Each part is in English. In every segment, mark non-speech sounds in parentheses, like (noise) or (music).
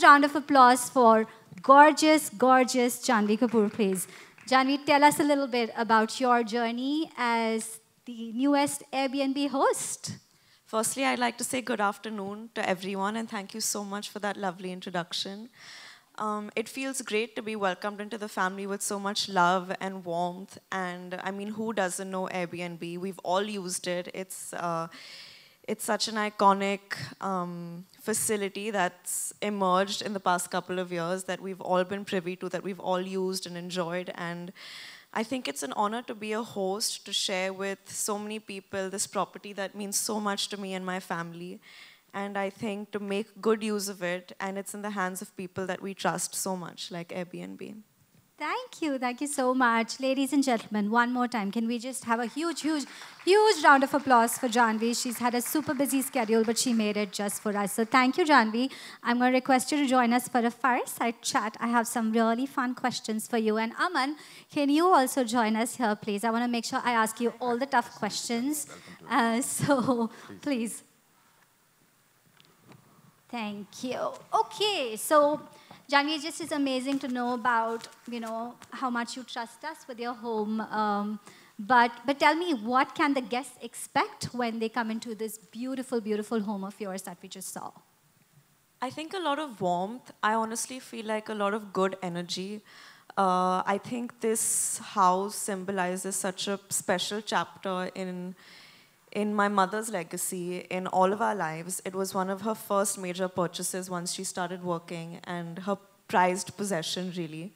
round of applause for gorgeous, gorgeous Janvi Kapoor, please. Janvi, tell us a little bit about your journey as the newest Airbnb host. Firstly, I'd like to say good afternoon to everyone and thank you so much for that lovely introduction. Um, it feels great to be welcomed into the family with so much love and warmth. And I mean, who doesn't know Airbnb? We've all used it. It's uh, it's such an iconic um, facility that's emerged in the past couple of years that we've all been privy to, that we've all used and enjoyed. And I think it's an honor to be a host, to share with so many people this property that means so much to me and my family. And I think to make good use of it, and it's in the hands of people that we trust so much, like Airbnb. Thank you. Thank you so much. Ladies and gentlemen, one more time, can we just have a huge, huge, huge round of applause for Janvi? She's had a super busy schedule, but she made it just for us. So thank you, Janvi. I'm going to request you to join us for a fireside chat. I have some really fun questions for you. And Aman, can you also join us here, please? I want to make sure I ask you all the tough questions. Uh, (laughs) so please. Thank you. Okay, so Janvi, just is amazing to know about, you know, how much you trust us with your home. Um, but, but tell me, what can the guests expect when they come into this beautiful, beautiful home of yours that we just saw? I think a lot of warmth. I honestly feel like a lot of good energy. Uh, I think this house symbolizes such a special chapter in in my mother's legacy, in all of our lives. It was one of her first major purchases once she started working and her prized possession, really.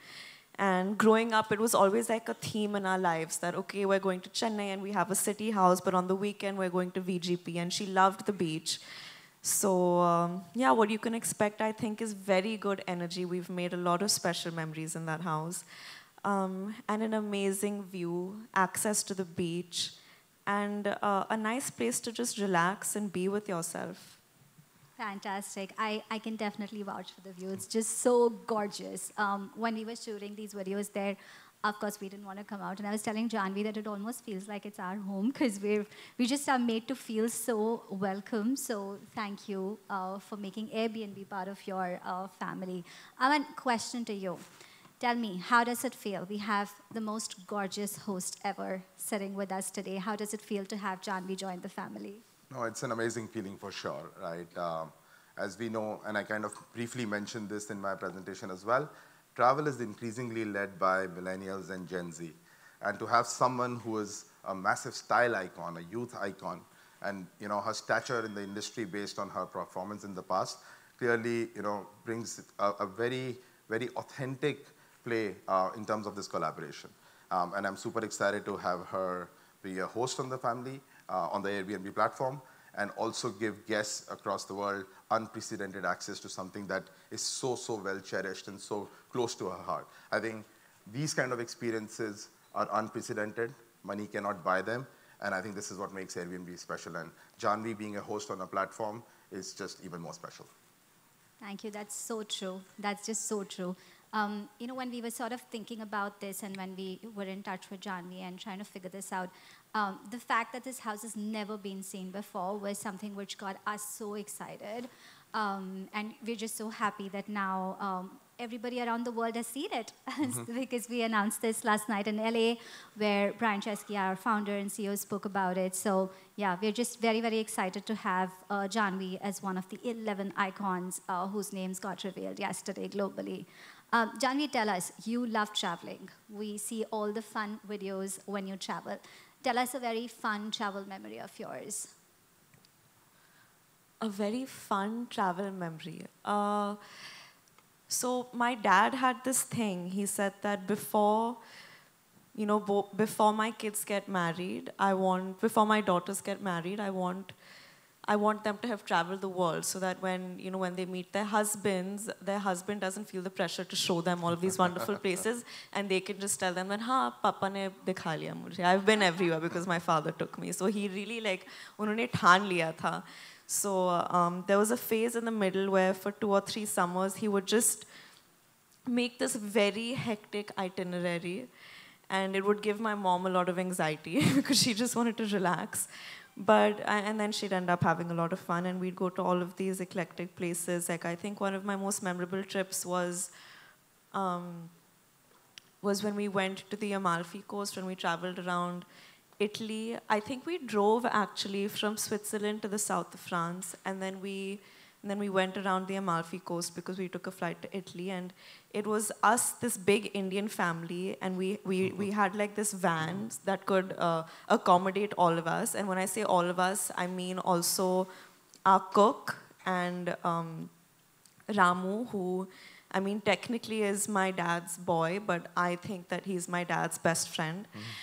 And growing up, it was always like a theme in our lives that, okay, we're going to Chennai and we have a city house, but on the weekend, we're going to VGP. And she loved the beach. So, um, yeah, what you can expect, I think, is very good energy. We've made a lot of special memories in that house. Um, and an amazing view, access to the beach and uh, a nice place to just relax and be with yourself. Fantastic. I, I can definitely vouch for the view. It's just so gorgeous. Um, when we were shooting these videos there, of course, we didn't want to come out. And I was telling Janvi that it almost feels like it's our home because we're we just are made to feel so welcome. So thank you uh, for making Airbnb part of your uh, family. I have a question to you. Tell me, how does it feel? We have the most gorgeous host ever sitting with us today. How does it feel to have Janvi join the family? No, it's an amazing feeling for sure, right? Um, as we know, and I kind of briefly mentioned this in my presentation as well, travel is increasingly led by millennials and Gen Z. And to have someone who is a massive style icon, a youth icon, and you know her stature in the industry based on her performance in the past, clearly you know brings a, a very, very authentic play uh, in terms of this collaboration. Um, and I'm super excited to have her be a host on the family, uh, on the Airbnb platform, and also give guests across the world unprecedented access to something that is so, so well cherished and so close to her heart. I think these kind of experiences are unprecedented. Money cannot buy them. And I think this is what makes Airbnb special. And Janvi being a host on a platform is just even more special. Thank you. That's so true. That's just so true. Um, you know, when we were sort of thinking about this and when we were in touch with Janvi and trying to figure this out, um, the fact that this house has never been seen before was something which got us so excited. Um, and we're just so happy that now um, everybody around the world has seen it (laughs) mm -hmm. (laughs) because we announced this last night in LA where Brian Chesky, our founder and CEO, spoke about it. So yeah, we're just very, very excited to have uh, Janvi as one of the 11 icons uh, whose names got revealed yesterday globally. Um, Janvi, tell us, you love traveling. We see all the fun videos when you travel. Tell us a very fun travel memory of yours. A very fun travel memory. Uh, so my dad had this thing. He said that before, you know, before my kids get married, I want, before my daughters get married, I want I want them to have traveled the world so that when, you know, when they meet their husbands, their husband doesn't feel the pressure to show them all these wonderful places (laughs) and they can just tell them that, ha, papa ne dikha liya mujhe. I've been everywhere because my father took me. So he really like, unhone thaan liya tha. So um, there was a phase in the middle where for two or three summers, he would just make this very hectic itinerary and it would give my mom a lot of anxiety (laughs) because she just wanted to relax. But, and then she'd end up having a lot of fun, and we'd go to all of these eclectic places. Like, I think one of my most memorable trips was, um, was when we went to the Amalfi Coast, when we traveled around Italy. I think we drove actually from Switzerland to the south of France, and then we and then we went around the Amalfi Coast because we took a flight to Italy. And it was us, this big Indian family, and we, we, we mm-hmm. had like this van mm-hmm. that could uh, accommodate all of us. And when I say all of us, I mean also our cook and um, Ramu, who I mean, technically is my dad's boy, but I think that he's my dad's best friend. Mm -hmm.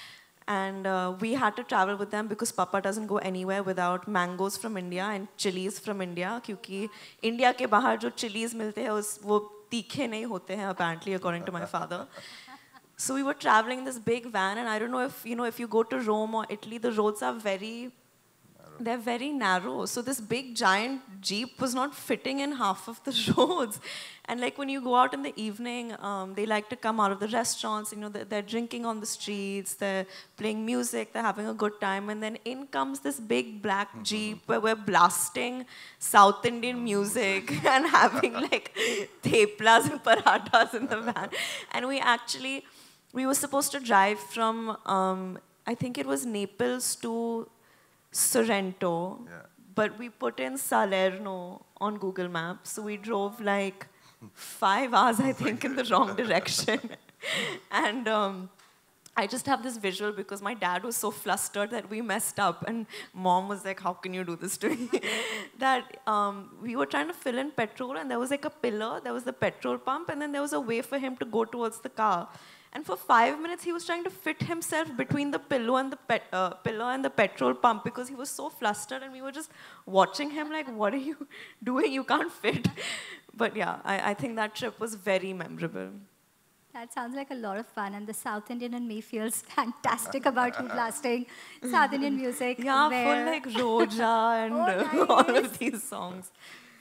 And uh, we had to travel with them because Papa doesn't go anywhere without mangoes from India and chilies from India क्योंकि India ke बाहर jo chilies milte हैं us wo तीखे nahi होते hain apparently according to my father. So we were traveling in this big van and I don't know if you know if you go to Rome or Italy the roads are very narrow. They're very narrow. So this big giant jeep was not fitting in half of the (laughs) roads. And like when you go out in the evening, um, they like to come out of the restaurants. You know, they're, they're, drinking on the streets. They're playing music. They're having a good time. And then in comes this big black mm -hmm. jeep where we're blasting South Indian mm-hmm. music (laughs) and having like (laughs) teplas and parathas in the van. And we actually we were supposed to drive from um, I think it was Naples to Sorrento, yeah. but we put in Salerno on Google Maps. So we drove like five hours, I oh think, in the wrong direction. (laughs) and um, I just have this visual because my dad was so flustered that we messed up, and mom was like, "How can you do this to me?" (laughs) that um, we were trying to fill in petrol, and there was like a pillar, there was the petrol pump, and then there was a way for him to go towards the car. And for five minutes, he was trying to fit himself between the pillow and the uh, pillow and the petrol pump because he was so flustered, and we were just watching him like, "What are you (laughs) doing? You can't fit." (laughs) But yeah, I, I think that trip was very memorable. That sounds like a lot of fun, and the South Indian in me feels (laughs) fantastic about you blasting South Indian music. Yeah, where... for like Roja oh, and oh, nice. all of these songs.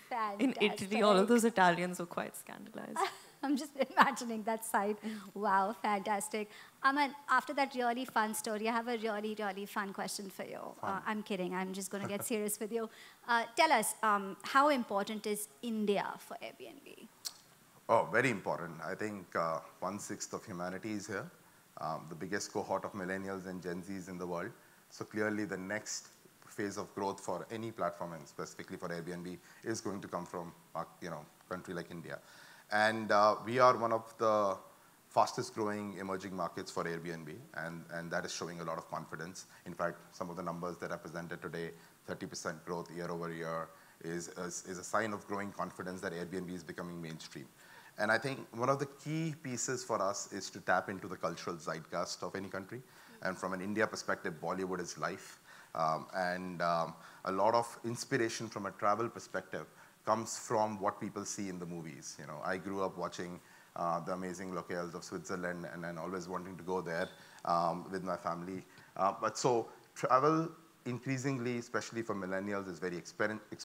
Fantastic. In Italy, all of those Italians were quite scandalized. (laughs) I'm just imagining that side. Wow, fantastic. Aman, after that really fun story, I have a really, really fun question for you. Uh, I'm kidding. I'm just going to get (laughs) serious with you. Uh, tell us, um, how important is India for Airbnb? Oh, very important. I think uh, one-sixth of humanity is here, um, the biggest cohort of millennials and Gen Zs in the world. So clearly the next phase of growth for any platform and specifically for Airbnb is going to come from uh, you know country like India. And uh, we are one of the fastest growing emerging markets for Airbnb, and, and that is showing a lot of confidence. In fact, some of the numbers that are presented today, 30% growth year over year, is, is, is a sign of growing confidence that Airbnb is becoming mainstream. And I think one of the key pieces for us is to tap into the cultural zeitgeist of any country. And from an India perspective, Bollywood is life. Um, and um, a lot of inspiration from a travel perspective comes from what people see in the movies. You know, I grew up watching uh, the amazing locales of Switzerland and, and always wanting to go there um, with my family. Uh, but so travel increasingly, especially for millennials, is very expensive.